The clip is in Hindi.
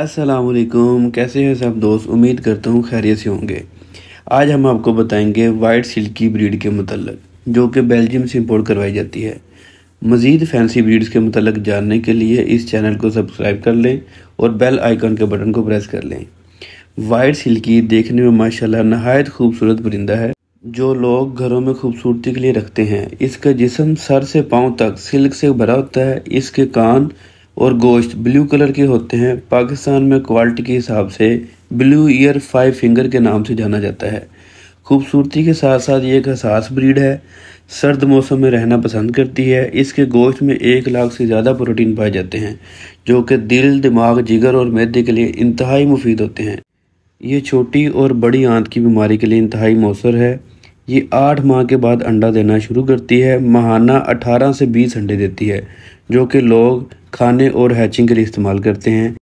असलकुम कैसे हैं सब दोस्त उम्मीद करता हूँ खैरियत से होंगे आज हम आपको बताएंगे वाइट सिल्क की ब्रीड के मतलब जो कि बेल्जियम से इंपोर्ट करवाई जाती है मज़ीद फैंसी ब्रीड्स के मतलब जानने के लिए इस चैनल को सब्सक्राइब कर लें और बेल आइकन के बटन को प्रेस कर लें वाइट सिल्की देखने में माशाल्लाह नहायत खूबसूरत परिंदा है जो लोग घरों में खूबसूरती के लिए रखते हैं इसका जिसम सर से पाँव तक सिल्क से भरा होता है इसके कान और गोश्त ब्लू कलर के होते हैं पाकिस्तान में क्वालिटी के हिसाब से ब्लू ईयर फाइव फिंगर के नाम से जाना जाता है खूबसूरती के साथ साथ ये एक हसास ब्रीड है सर्द मौसम में रहना पसंद करती है इसके गोश्त में एक लाख से ज़्यादा प्रोटीन पाए जाते हैं जो कि दिल दिमाग जिगर और मैदे के लिए इंतहाई मुफीद होते हैं ये छोटी और बड़ी आंत की बीमारी के लिए इंतहाई मौसर है ये आठ माह के बाद अंडा देना शुरू करती है माहाना अठारह से बीस अंडे देती है जो कि लोग खाने और हैचिंग के लिए इस्तेमाल करते हैं